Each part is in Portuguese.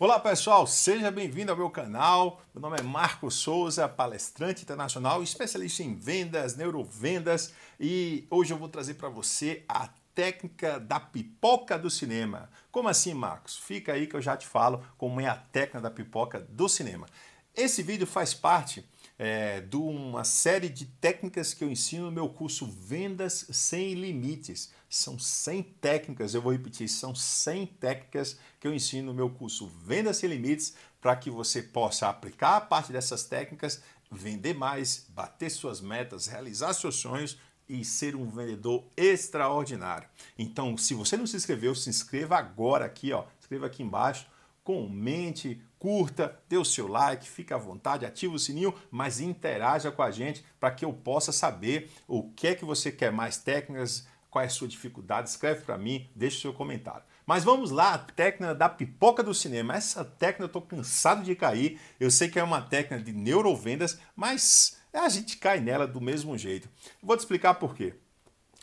Olá pessoal, seja bem-vindo ao meu canal. Meu nome é Marco Souza, palestrante internacional, especialista em vendas, neurovendas e hoje eu vou trazer para você a técnica da pipoca do cinema. Como assim, Marcos? Fica aí que eu já te falo como é a técnica da pipoca do cinema. Esse vídeo faz parte é, de uma série de técnicas que eu ensino no meu curso Vendas Sem Limites. São 100 técnicas, eu vou repetir, são 100 técnicas que eu ensino no meu curso Vendas Sem Limites para que você possa aplicar a parte dessas técnicas, vender mais, bater suas metas, realizar seus sonhos e ser um vendedor extraordinário. Então, se você não se inscreveu, se inscreva agora aqui, ó. Escreva aqui embaixo comente, curta, dê o seu like, fica à vontade, ativa o sininho, mas interaja com a gente para que eu possa saber o que é que você quer mais técnicas, qual é a sua dificuldade, escreve para mim, deixa o seu comentário. Mas vamos lá, a técnica da pipoca do cinema. Essa técnica eu estou cansado de cair. Eu sei que é uma técnica de neurovendas, mas a gente cai nela do mesmo jeito. Vou te explicar por quê.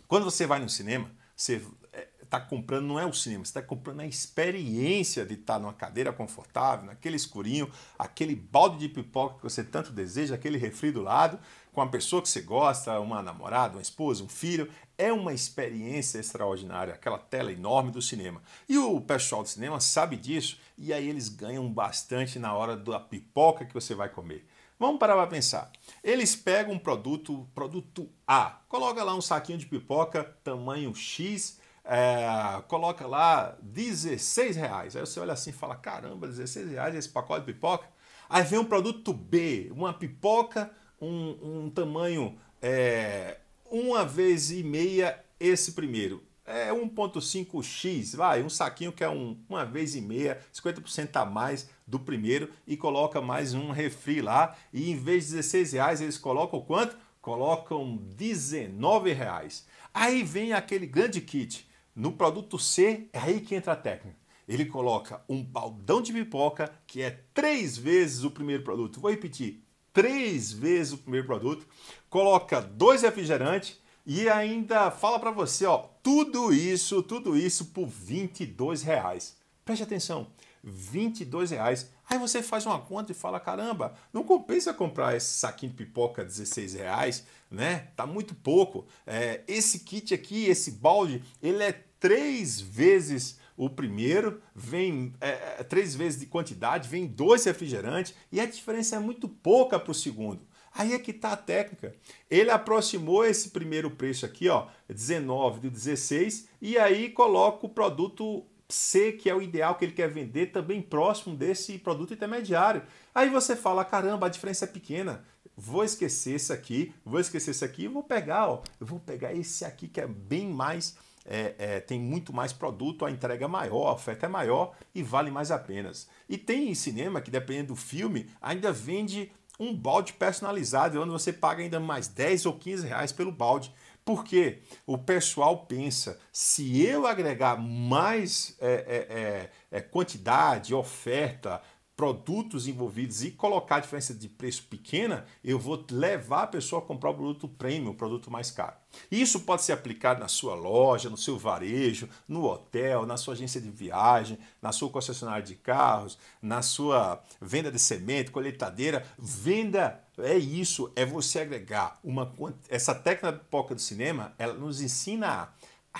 Quando você vai no cinema, você é, está comprando não é o cinema, você está comprando a experiência de estar tá numa cadeira confortável, naquele escurinho, aquele balde de pipoca que você tanto deseja, aquele refri do lado, com a pessoa que você gosta, uma namorada, uma esposa, um filho. É uma experiência extraordinária, aquela tela enorme do cinema. E o pessoal do cinema sabe disso e aí eles ganham bastante na hora da pipoca que você vai comer. Vamos parar para pensar. Eles pegam um produto, produto A, coloca lá um saquinho de pipoca tamanho X é, coloca lá 16 reais. Aí você olha assim e fala, caramba, 16 reais esse pacote de pipoca? Aí vem um produto B, uma pipoca, um, um tamanho é, uma vez e meia esse primeiro. É 1.5x, vai, um saquinho que é um, uma vez e meia, 50% a mais do primeiro e coloca mais um refri lá. E em vez de 16 reais, eles colocam quanto? Colocam 19 reais. Aí vem aquele grande kit no produto C, é aí que entra a técnica. Ele coloca um baldão de pipoca, que é três vezes o primeiro produto. Vou repetir, três vezes o primeiro produto. Coloca dois refrigerantes e ainda fala para você, ó, tudo isso, tudo isso por 22 reais. Preste atenção, 22 reais. Aí você faz uma conta e fala, caramba, não compensa comprar esse saquinho de pipoca 16 reais, né? Tá muito pouco. É, esse kit aqui, esse balde, ele é três vezes o primeiro, vem é, é três vezes de quantidade, vem dois refrigerantes e a diferença é muito pouca para o segundo. Aí é que está a técnica. Ele aproximou esse primeiro preço aqui, ó, 19 do 16, e aí coloca o produto C, que é o ideal que ele quer vender, também próximo desse produto intermediário. Aí você fala: caramba, a diferença é pequena. Vou esquecer esse aqui, vou esquecer esse aqui, vou pegar, ó, eu vou pegar esse aqui que é bem mais, é, é, tem muito mais produto, a entrega é maior, a oferta é maior e vale mais a pena. E tem cinema que, dependendo do filme, ainda vende um balde personalizado, onde você paga ainda mais 10 ou 15 reais pelo balde. Porque o pessoal pensa, se eu agregar mais é, é, é, é quantidade, oferta, produtos envolvidos e colocar a diferença de preço pequena, eu vou levar a pessoa a comprar o produto premium, o produto mais caro. Isso pode ser aplicado na sua loja, no seu varejo, no hotel, na sua agência de viagem, na sua concessionária de carros, na sua venda de semente, colheitadeira. Venda é isso, é você agregar uma essa técnica de pipoca do cinema, ela nos ensina a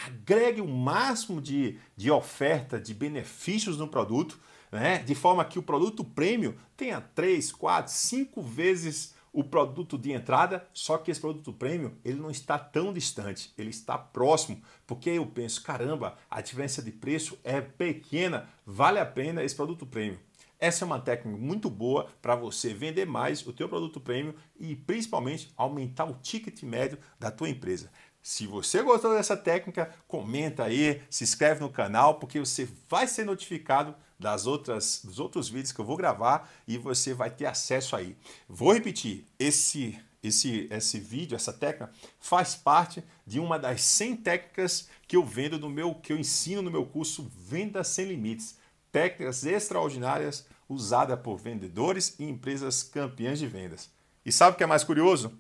agregue o máximo de, de oferta, de benefícios no produto né? de forma que o produto prêmio tenha 3, 4, 5 vezes o produto de entrada, só que esse produto prêmio ele não está tão distante, ele está próximo, porque eu penso, caramba, a diferença de preço é pequena, vale a pena esse produto prêmio. Essa é uma técnica muito boa para você vender mais o teu produto prêmio e principalmente aumentar o ticket médio da tua empresa. Se você gostou dessa técnica, comenta aí, se inscreve no canal, porque você vai ser notificado das outras, dos outros vídeos que eu vou gravar e você vai ter acesso aí. Vou repetir, esse, esse, esse vídeo, essa técnica, faz parte de uma das 100 técnicas que eu vendo no meu, que eu ensino no meu curso Venda Sem Limites. Técnicas extraordinárias usadas por vendedores e empresas campeãs de vendas. E sabe o que é mais curioso?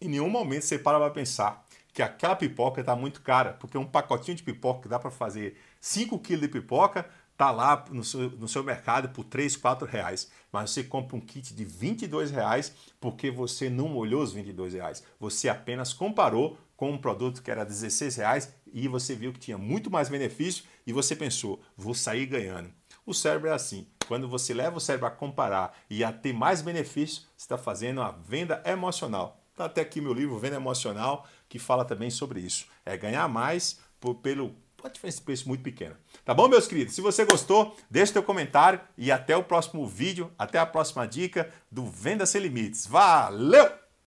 Em nenhum momento você para para pensar que aquela pipoca está muito cara, porque um pacotinho de pipoca que dá para fazer 5 kg de pipoca tá lá no seu, no seu mercado por 3, 4 reais, mas você compra um kit de 22 reais porque você não olhou os 22 reais, você apenas comparou com um produto que era 16 reais e você viu que tinha muito mais benefício e você pensou, vou sair ganhando. O cérebro é assim, quando você leva o cérebro a comparar e a ter mais benefícios, você está fazendo a venda emocional. Está até aqui meu livro Venda Emocional, que fala também sobre isso. É ganhar mais por, pelo uma diferença de preço muito pequena. Tá bom, meus queridos? Se você gostou, deixa seu comentário e até o próximo vídeo, até a próxima dica do Venda Sem Limites. Valeu!